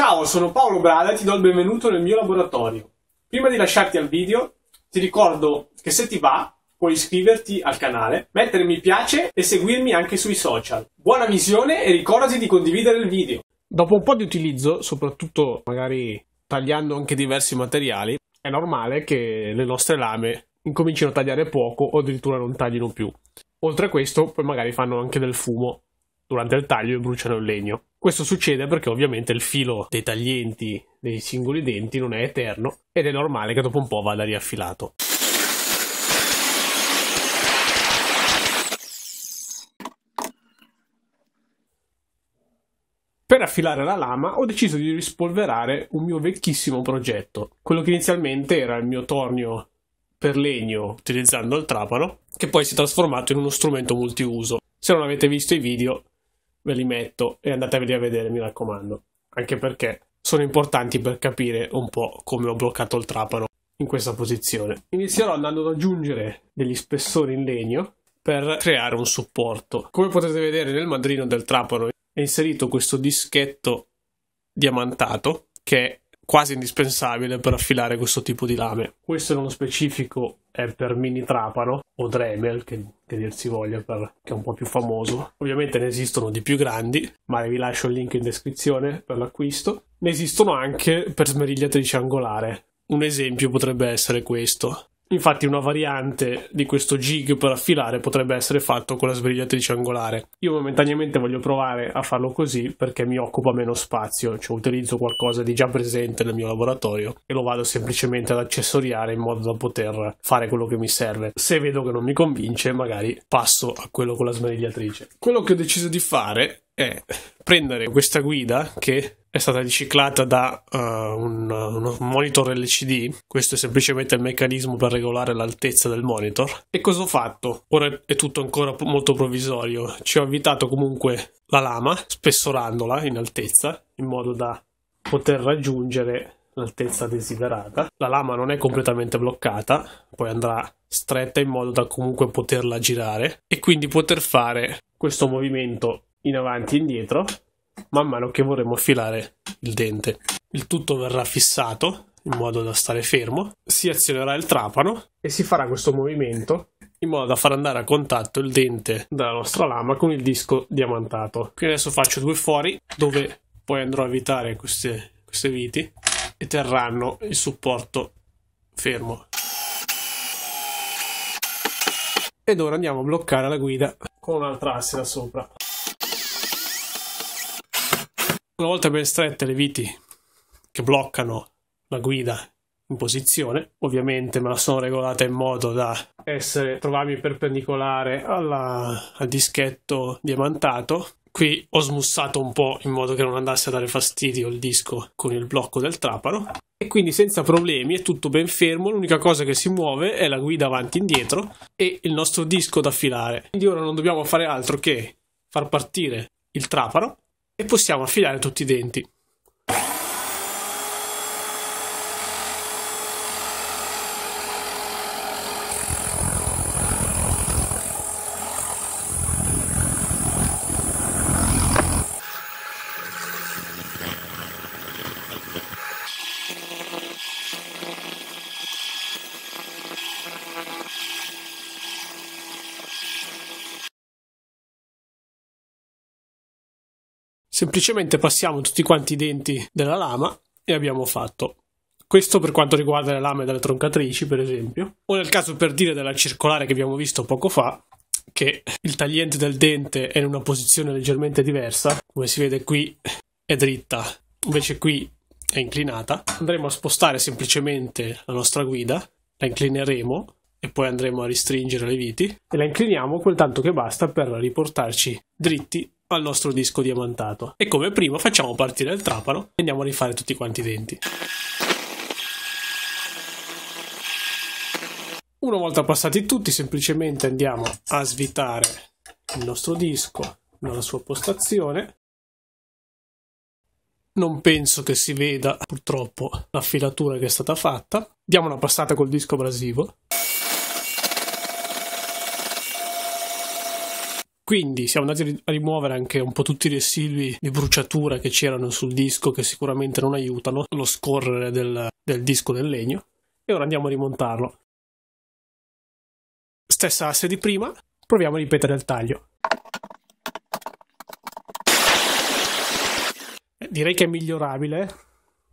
Ciao, sono Paolo Brada e ti do il benvenuto nel mio laboratorio. Prima di lasciarti al video, ti ricordo che se ti va, puoi iscriverti al canale, mettere mi piace e seguirmi anche sui social. Buona visione e ricordati di condividere il video. Dopo un po' di utilizzo, soprattutto magari tagliando anche diversi materiali, è normale che le nostre lame incominciano a tagliare poco o addirittura non taglino più. Oltre a questo, poi magari fanno anche del fumo durante il taglio e bruciano il legno. Questo succede perché ovviamente il filo dei taglienti dei singoli denti non è eterno ed è normale che dopo un po' vada riaffilato. Per affilare la lama ho deciso di rispolverare un mio vecchissimo progetto, quello che inizialmente era il mio tornio per legno utilizzando il trapano, che poi si è trasformato in uno strumento multiuso. Se non avete visto i video, ve li metto e andatevi a vedere, mi raccomando, anche perché sono importanti per capire un po' come ho bloccato il trapano in questa posizione. Inizierò andando ad aggiungere degli spessori in legno per creare un supporto. Come potete vedere nel madrino del trapano è inserito questo dischetto diamantato che è quasi indispensabile per affilare questo tipo di lame. Questo è uno specifico è per Mini Trapano o Dremel, che, che dir si voglia, per, che è un po' più famoso. Ovviamente ne esistono di più grandi, ma vi lascio il link in descrizione per l'acquisto. Ne esistono anche per smerigliatrice angolare. Un esempio potrebbe essere questo. Infatti una variante di questo jig per affilare potrebbe essere fatto con la sbrigliatrice angolare. Io momentaneamente voglio provare a farlo così perché mi occupa meno spazio, cioè utilizzo qualcosa di già presente nel mio laboratorio e lo vado semplicemente ad accessoriare in modo da poter fare quello che mi serve. Se vedo che non mi convince magari passo a quello con la sbrigliatrice. Quello che ho deciso di fare è prendere questa guida che è stata riciclata da uh, un, un, monitor LCD. Questo è semplicemente il meccanismo per regolare l'altezza del monitor. E cosa ho fatto? Ora è tutto ancora molto provvisorio. Ci ho avvitato comunque la lama, spessorandola in altezza, in modo da poter raggiungere l'altezza desiderata. La lama non è completamente bloccata, poi andrà stretta in modo da comunque poterla girare e quindi poter fare questo movimento in avanti e indietro man mano che vorremmo filare il dente. Il tutto verrà fissato in modo da stare fermo, si azionerà il trapano e si farà questo movimento in modo da far andare a contatto il dente della nostra lama con il disco diamantato. Quindi adesso faccio due fuori dove poi andrò a evitare queste, queste viti e terranno il supporto fermo. Ed ora andiamo a bloccare la guida con un'altra asse da sopra. Una volta ben strette le viti che bloccano la guida in posizione, ovviamente me la sono regolata in modo da essere, trovarmi perpendicolare alla, al dischetto diamantato. Qui ho smussato un po' in modo che non andasse a dare fastidio il disco con il blocco del trapano e quindi senza problemi è tutto ben fermo, l'unica cosa che si muove è la guida avanti e indietro e il nostro disco da filare. Quindi ora non dobbiamo fare altro che far partire il trapano e possiamo affilare tutti i denti. Semplicemente passiamo tutti quanti i denti della lama e abbiamo fatto. Questo per quanto riguarda le lame delle troncatrici, per esempio, o nel caso per dire della circolare che abbiamo visto poco fa, che il tagliente del dente è in una posizione leggermente diversa, come si vede qui è dritta, invece qui è inclinata. Andremo a spostare semplicemente la nostra guida, la inclineremo e poi andremo a restringere le viti e la incliniamo quel tanto che basta per riportarci dritti al nostro disco diamantato. E come prima facciamo partire il trapano e andiamo a rifare tutti quanti i denti. Una volta passati tutti, semplicemente andiamo a svitare il nostro disco nella sua postazione. Non penso che si veda purtroppo l'affilatura che è stata fatta. Diamo una passata col disco abrasivo Quindi siamo andati a rimuovere anche un po' tutti i residui di bruciatura che c'erano sul disco che sicuramente non aiutano lo scorrere del, del disco del legno e ora andiamo a rimontarlo. Stessa asse di prima, proviamo a ripetere il taglio. Eh, direi che è migliorabile, eh.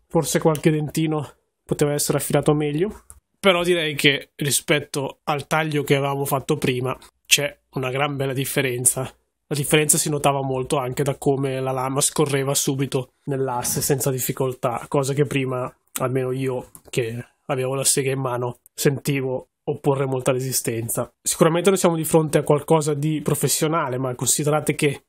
forse qualche dentino poteva essere affilato meglio, però direi che rispetto al taglio che avevamo fatto prima c'è una gran bella differenza. La differenza si notava molto anche da come la lama scorreva subito nell'asse senza difficoltà, cosa che prima, almeno io che avevo la sega in mano, sentivo opporre molta resistenza. Sicuramente noi siamo di fronte a qualcosa di professionale, ma considerate che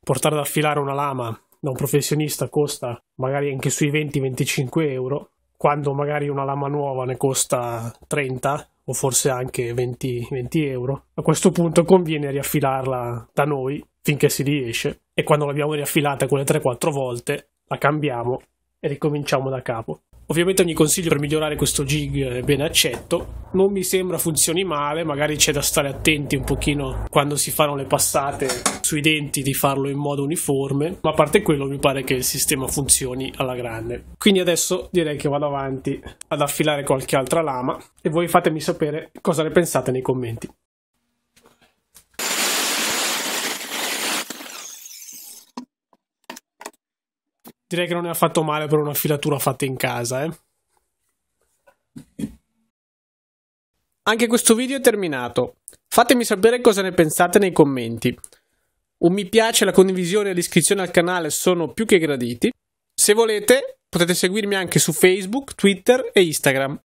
portare ad affilare una lama da un professionista costa magari anche sui 20-25 euro, quando magari una lama nuova ne costa 30, o forse anche 20, 20 euro. A questo punto conviene riaffilarla da noi finché si riesce e quando l'abbiamo riaffilata quelle 3-4 volte la cambiamo e ricominciamo da capo. Ovviamente ogni consiglio per migliorare questo jig è ben accetto. Non mi sembra funzioni male, magari c'è da stare attenti un pochino quando si fanno le passate sui denti di farlo in modo uniforme, ma a parte quello mi pare che il sistema funzioni alla grande. Quindi adesso direi che vado avanti ad affilare qualche altra lama e voi fatemi sapere cosa ne pensate nei commenti. direi che non è affatto male per una filatura fatta in casa. Eh. Anche questo video è terminato. Fatemi sapere cosa ne pensate nei commenti. Un mi piace, la condivisione e l'iscrizione al canale sono più che graditi. Se volete potete seguirmi anche su Facebook, Twitter e Instagram.